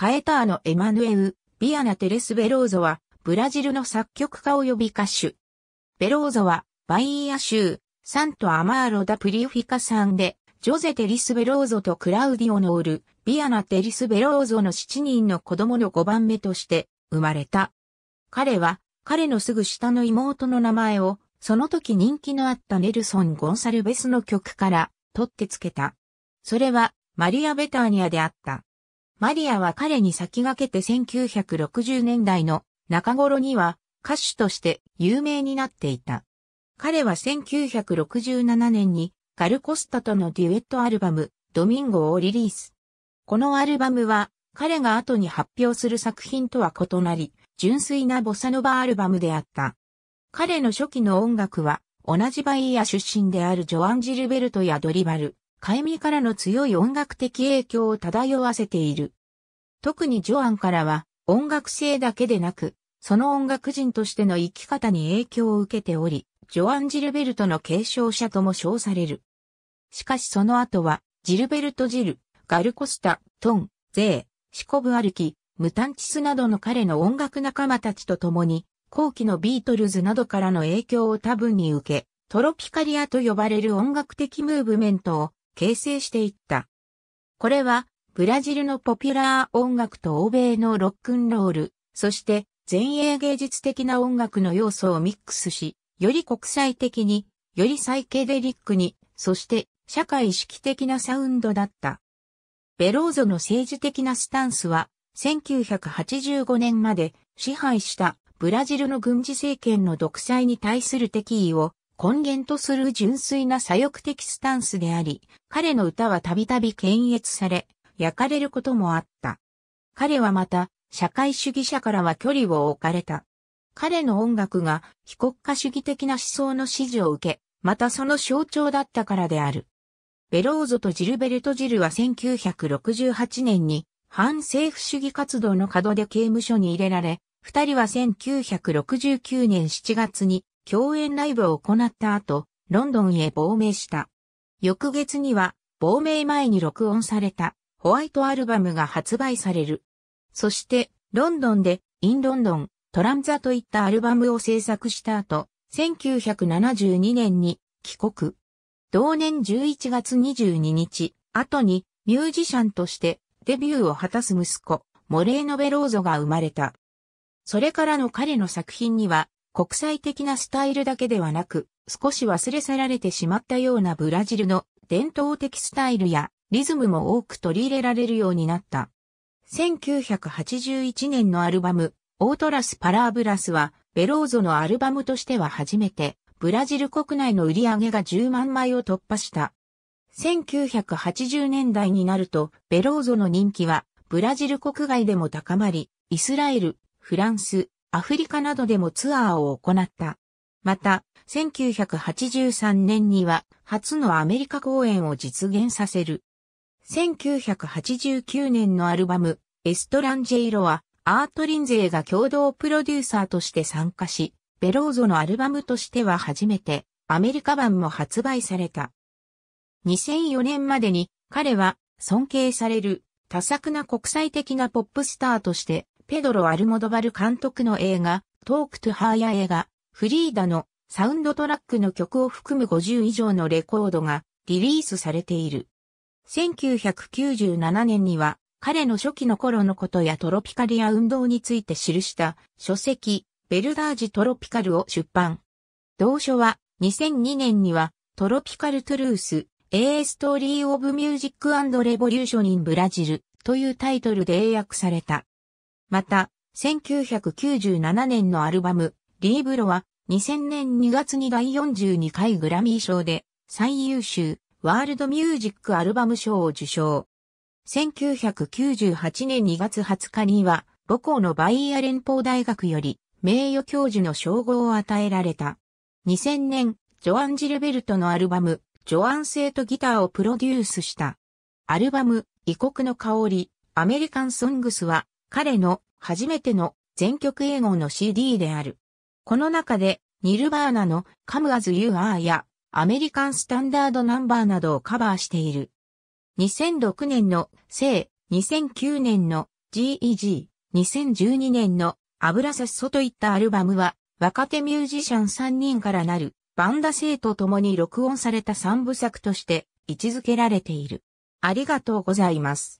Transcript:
カエターノ・エマヌエウ、ビアナ・テレス・ベローゾは、ブラジルの作曲家及び歌手。ベローゾは、バイーア州、サント・アマーロ・ダ・プリフィカんで、ジョゼ・テリス・ベローゾとクラウディオ・ノール、ビアナ・テリス・ベローゾの7人の子供の5番目として、生まれた。彼は、彼のすぐ下の妹の名前を、その時人気のあったネルソン・ゴンサルベスの曲から、取ってつけた。それは、マリア・ベターニアであった。マリアは彼に先駆けて1960年代の中頃には歌手として有名になっていた。彼は1967年にガルコスタとのデュエットアルバムドミンゴをリリース。このアルバムは彼が後に発表する作品とは異なり、純粋なボサノバアルバムであった。彼の初期の音楽は同じバイヤ出身であるジョアン・ジルベルトやドリバル、エミからの強い音楽的影響を漂わせている。特にジョアンからは音楽性だけでなく、その音楽人としての生き方に影響を受けており、ジョアン・ジルベルトの継承者とも称される。しかしその後は、ジルベルト・ジル、ガルコスタ、トン、ゼー、シコブ・アルキ、ムタンチスなどの彼の音楽仲間たちと共に、後期のビートルズなどからの影響を多分に受け、トロピカリアと呼ばれる音楽的ムーブメントを形成していった。これは、ブラジルのポピュラー音楽と欧米のロックンロール、そして前衛芸術的な音楽の要素をミックスし、より国際的に、よりサイケデリックに、そして社会意識的なサウンドだった。ベローゾの政治的なスタンスは、1985年まで支配したブラジルの軍事政権の独裁に対する敵意を根源とする純粋な左翼的スタンスであり、彼の歌はたびたび検閲され、焼かれることもあった。彼はまた、社会主義者からは距離を置かれた。彼の音楽が非国家主義的な思想の支持を受け、またその象徴だったからである。ベローゾとジルベルト・ジルは1968年に反政府主義活動の門で刑務所に入れられ、二人は1969年7月に共演ライブを行った後、ロンドンへ亡命した。翌月には、亡命前に録音されたホワイトアルバムが発売される。そして、ロンドンで、インロンドン、トランザといったアルバムを制作した後、1972年に帰国。同年11月22日、後にミュージシャンとしてデビューを果たす息子、モレーノ・ベローゾが生まれた。それからの彼の作品には、国際的なスタイルだけではなく、少し忘れ去られてしまったようなブラジルの伝統的スタイルやリズムも多く取り入れられるようになった。1981年のアルバム、オートラス・パラーブラスは、ベローゾのアルバムとしては初めて、ブラジル国内の売り上げが10万枚を突破した。1980年代になると、ベローゾの人気は、ブラジル国外でも高まり、イスラエル、フランス、アフリカなどでもツアーを行った。また、1983年には初のアメリカ公演を実現させる。1989年のアルバム、エストランジェイロは、アートリンゼーが共同プロデューサーとして参加し、ベローゾのアルバムとしては初めて、アメリカ版も発売された。2004年までに彼は尊敬される多作な国際的なポップスターとしてペドロ・アルモドバル監督の映画、トーク・トゥ・ハーヤ映画、フリーダのサウンドトラックの曲を含む50以上のレコードがリリースされている。1997年には彼の初期の頃のことやトロピカリア運動について記した書籍、ベルダージ・トロピカルを出版。同書は2002年にはトロピカル・トゥルース、A Story of Music and Revolution in Brazil というタイトルで英訳された。また、1997年のアルバム、リーブロは、2000年2月に第42回グラミー賞で、最優秀、ワールドミュージックアルバム賞を受賞。1998年2月20日には、母校のバイア連邦大学より、名誉教授の称号を与えられた。2000年、ジョアン・ジルベルトのアルバム、ジョアン・セイト・ギターをプロデュースした。アルバム、異国の香り、アメリカン・ソングスは、彼の初めての全曲英語の CD である。この中で、ニルバーナの Come As You Are やアメリカンスタンダードナンバーなどをカバーしている。2006年の聖、2009年の GEG、2012年の油差しソといったアルバムは若手ミュージシャン3人からなるバンダ生と共に録音された3部作として位置づけられている。ありがとうございます。